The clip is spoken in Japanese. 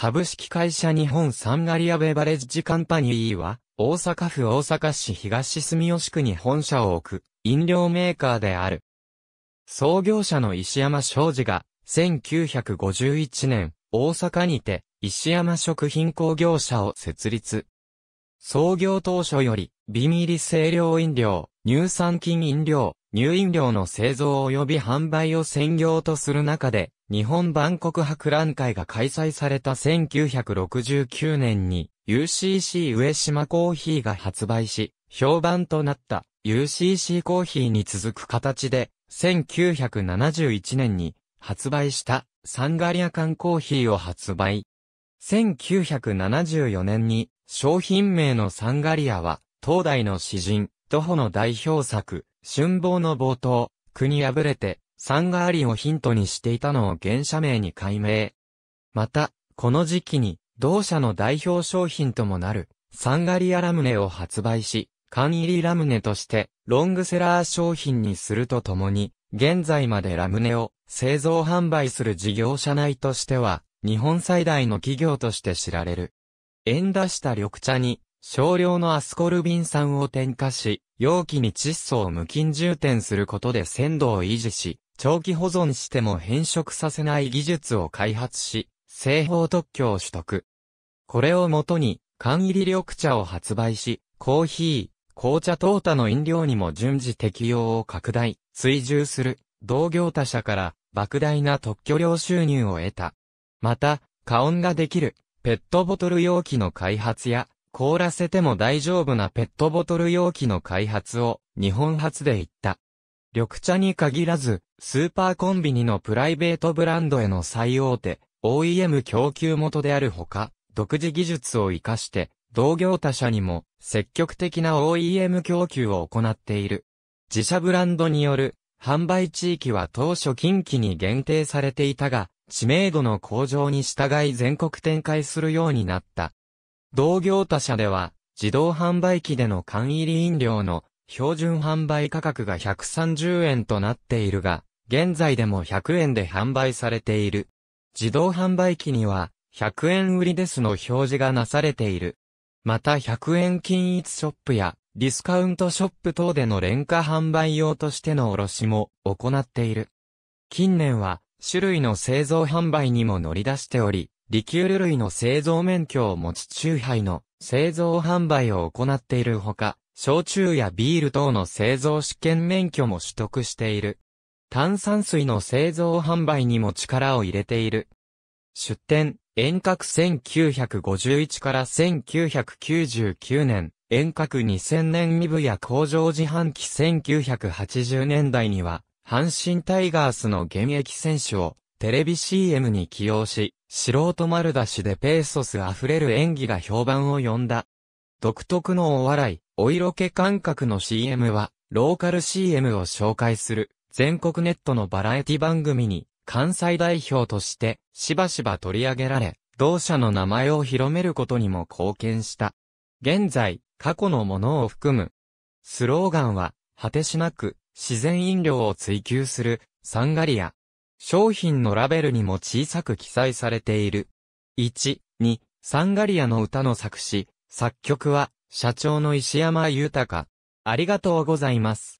株式会社日本サンガリアベバレッジカンパニーは、大阪府大阪市東住吉区に本社を置く、飲料メーカーである。創業者の石山昌司が、1951年、大阪にて、石山食品工業者を設立。創業当初より、ビミリ清涼飲料、乳酸菌飲料、乳飲料の製造及び販売を専業とする中で、日本万国博覧会が開催された1969年に UCC 上島コーヒーが発売し、評判となった UCC コーヒーに続く形で、1971年に発売したサンガリア缶コーヒーを発売。1974年に商品名のサンガリアは、東大の詩人、徒歩の代表作、春望の冒頭、国破れて、サンガーリをヒントにしていたのを原社名に改名。また、この時期に、同社の代表商品ともなる、サンガリアラムネを発売し、缶入りラムネとして、ロングセラー商品にするとともに、現在までラムネを製造販売する事業者内としては、日本最大の企業として知られる。縁出した緑茶に、少量のアスコルビン酸を添加し、容器に窒素を無菌充填することで鮮度を維持し、長期保存しても変色させない技術を開発し、製法特許を取得。これをもとに、缶入り緑茶を発売し、コーヒー、紅茶等他の飲料にも順次適用を拡大、追従する、同業他社から、莫大な特許料収入を得た。また、加温ができる、ペットボトル容器の開発や、凍らせても大丈夫なペットボトル容器の開発を、日本初で言った。緑茶に限らず、スーパーコンビニのプライベートブランドへの最大手、OEM 供給元であるほか、独自技術を活かして、同業他社にも積極的な OEM 供給を行っている。自社ブランドによる販売地域は当初近畿に限定されていたが、知名度の向上に従い全国展開するようになった。同業他社では、自動販売機での缶入り飲料の標準販売価格が130円となっているが、現在でも100円で販売されている。自動販売機には、100円売りですの表示がなされている。また100円均一ショップや、ディスカウントショップ等での廉価販売用としての卸も行っている。近年は、種類の製造販売にも乗り出しており、リキュール類の製造免許を持ち中杯の製造販売を行っているほか、焼酎やビール等の製造試験免許も取得している。炭酸水の製造販売にも力を入れている。出店、遠隔1951から1999年、遠隔2000年未部や工場自販機1980年代には、阪神タイガースの現役選手をテレビ CM に起用し、素人丸出しでペーソス溢れる演技が評判を呼んだ。独特のお笑い、お色気感覚の CM は、ローカル CM を紹介する、全国ネットのバラエティ番組に、関西代表として、しばしば取り上げられ、同社の名前を広めることにも貢献した。現在、過去のものを含む。スローガンは、果てしなく、自然飲料を追求する、サンガリア。商品のラベルにも小さく記載されている。1、2、サンガリアの歌の作詞、作曲は、社長の石山豊。ありがとうございます。